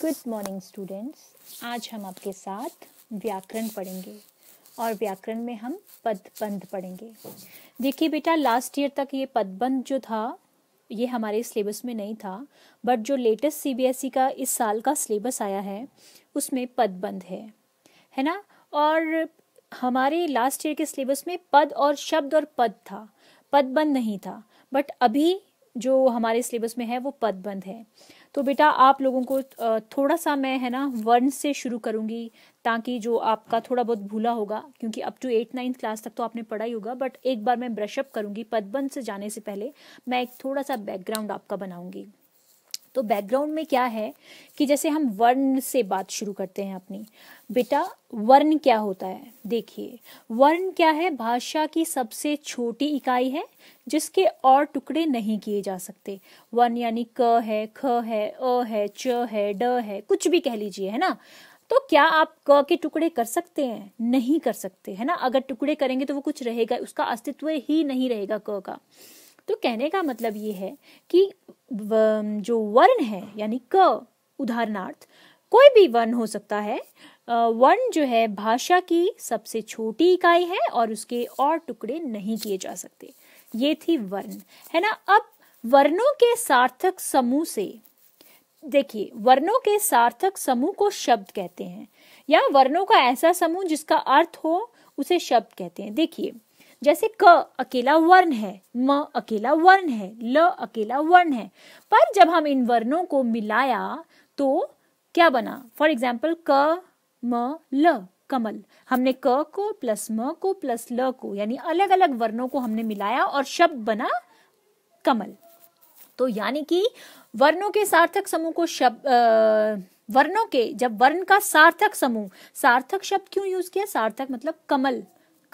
good morning students आज हम आपके साथ व्याकरण पढ़ेंगे और व्याकरण में हम पदबंध पढ़ेंगे देखिए बेटा लास्ट ईयर तक ये पदबंध जो था ये हमारे सिलेबस में नहीं था बट जो लेटेस्ट सीबीएसई e का इस साल का सिलेबस आया है उसमें पदबंध है है ना और हमारे लास्ट ईयर के सिलेबस में पद और शब्द और पद था पदबंध नहीं था बट अभी जो हमारे सिलेबस में है वो पदबंद है तो बेटा आप लोगों को थोड़ा सा मैं है ना वर्ण से शुरू करूंगी ताकि जो आपका थोड़ा बहुत भूला होगा क्योंकि up to eight ninth class तक तो आपने पढ़ा ही होगा बट एक बार मैं ब्रशअप करूंगी पदबंध से जाने से पहले मैं एक थोड़ा सा बैकग्राउंड आपका बनाऊंगी तो बैकग्राउंड में क्या है कि जैसे हम वर्ण से बात शुरू करते हैं अपनी बेटा वर्ण क्या होता है देखिए वर्ण क्या है भाषा की सबसे छोटी इकाई है जिसके और टुकड़े नहीं किए जा सकते वर्ण यानी क है ख है अ है च है ड है कुछ भी कह लीजिए है ना तो क्या आप क के टुकड़े कर सकते हैं नहीं कर सकते है ना अगर टुकड़े करेंगे तो वो कुछ रहेगा उसका अस्तित्व ही नहीं रहेगा क का तो कहने का मतलब ये है कि जो वर्ण है यानी क उदाहरणार्थ कोई भी वर्ण हो सकता है वर्ण जो है भाषा की सबसे छोटी इकाई है और उसके और टुकड़े नहीं किए जा सकते ये थी वर्ण है ना अब वर्णों के सार्थक समूह से देखिए वर्णों के सार्थक समूह को शब्द कहते हैं या वर्णों का ऐसा समूह जिसका अर्थ हो उसे शब्द कहते हैं देखिए जैसे क अकेला वर्ण है म अकेला वर्ण है ल अकेला वर्ण है पर जब हम इन वर्णों को मिलाया तो क्या बना फॉर एग्जाम्पल क म ल कमल हमने क को प्लस म को प्लस ल को यानी अलग अलग वर्णों को हमने मिलाया और शब्द बना कमल तो यानी कि वर्णों के सार्थक समूह को शब्द वर्णों के जब वर्ण का सार्थक समूह सार्थक शब्द क्यों यूज किया सार्थक मतलब कमल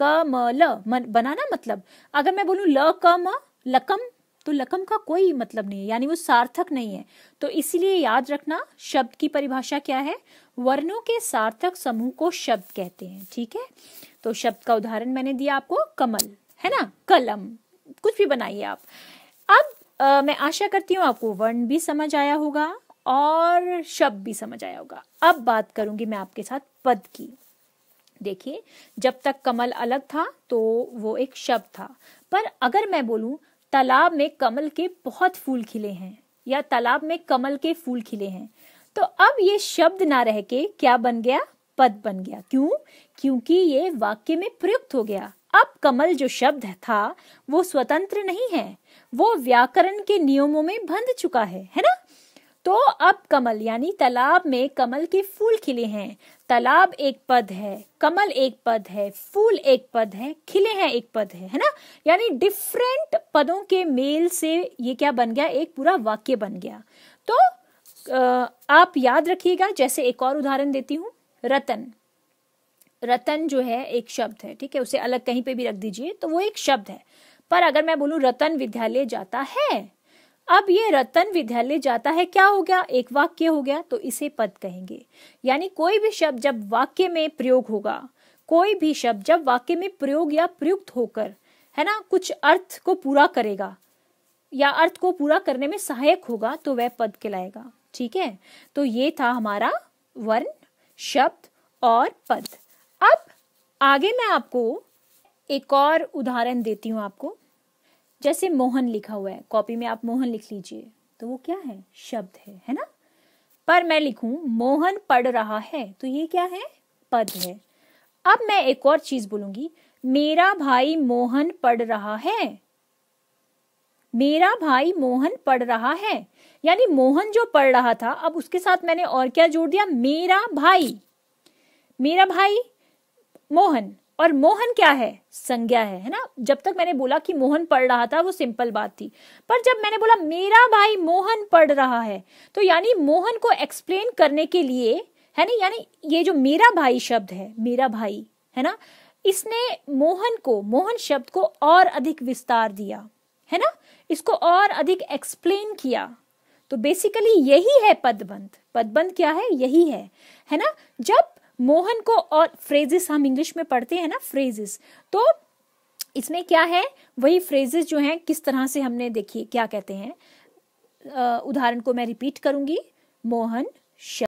क म ल बनाना मतलब अगर मैं बोलूँ ल क म लकम तो लकम का कोई मतलब नहीं है यानी वो सार्थक नहीं है तो इसलिए याद रखना शब्द की परिभाषा क्या है वर्णों के सार्थक समूह को शब्द कहते हैं ठीक है तो शब्द का उदाहरण मैंने दिया आपको कमल है ना कलम कुछ भी बनाइए आप अब आ, मैं आशा करती हूँ आपको वर्ण भी समझ आया होगा और शब्द भी समझ आया होगा अब बात करूंगी मैं आपके साथ पद की देखिए जब तक कमल अलग था तो वो एक शब्द था पर अगर मैं बोलूं तालाब में कमल के बहुत फूल खिले हैं या तालाब में कमल के फूल खिले हैं तो अब ये शब्द ना रह के क्या बन गया पद बन गया क्यों क्योंकि ये वाक्य में प्रयुक्त हो गया अब कमल जो शब्द था वो स्वतंत्र नहीं है वो व्याकरण के नियमों में बंध चुका है है ना तो अब कमल यानी तालाब में कमल के फूल खिले हैं तालाब एक पद है कमल एक पद है फूल एक पद है खिले हैं एक पद है है ना यानी डिफरेंट पदों के मेल से ये क्या बन गया एक पूरा वाक्य बन गया तो आप याद रखिएगा जैसे एक और उदाहरण देती हूँ रतन रतन जो है एक शब्द है ठीक है उसे अलग कहीं पे भी रख दीजिए तो वो एक शब्द है पर अगर मैं बोलू रतन विद्यालय जाता है अब ये रतन विद्यालय जाता है क्या हो गया एक वाक्य हो गया तो इसे पद कहेंगे यानी कोई भी शब्द जब वाक्य में प्रयोग होगा कोई भी शब्द जब वाक्य में प्रयोग या प्रयुक्त होकर है ना कुछ अर्थ को पूरा करेगा या अर्थ को पूरा करने में सहायक होगा तो वह पद कहलाएगा ठीक है तो ये था हमारा वर्ण शब्द और पद अब आगे मैं आपको एक और उदाहरण देती हूं आपको जैसे मोहन लिखा हुआ है कॉपी में आप मोहन लिख लीजिए तो वो क्या है शब्द है है ना पर मैं लिखूं मोहन पढ़ रहा है तो ये क्या है पद है अब मैं एक और चीज बोलूंगी मेरा भाई मोहन पढ़ रहा है मेरा भाई मोहन पढ़ रहा है यानी मोहन जो पढ़ रहा था अब उसके साथ मैंने और क्या जोड़ दिया मेरा भाई मेरा भाई मोहन और मोहन क्या है संज्ञा है है ना जब तक मैंने बोला कि मोहन पढ़ रहा था वो सिंपल बात थी पर जब मैंने बोला मेरा भाई मोहन पढ़ रहा है तो यानी मोहन को एक्सप्लेन करने के लिए है ना यानी ये जो मेरा भाई शब्द है मेरा भाई है ना इसने मोहन को मोहन शब्द को और अधिक विस्तार दिया है ना इसको और अधिक एक्सप्लेन किया तो बेसिकली यही है पदबंध पदबंध क्या है यही है है ना जब मोहन को और फ्रेजेस हम इंग्लिश में पढ़ते हैं ना फ्रेजेस तो इसमें क्या है वही फ्रेजेस जो हैं किस तरह से हमने देखिए क्या कहते हैं उदाहरण को मैं रिपीट करूंगी मोहन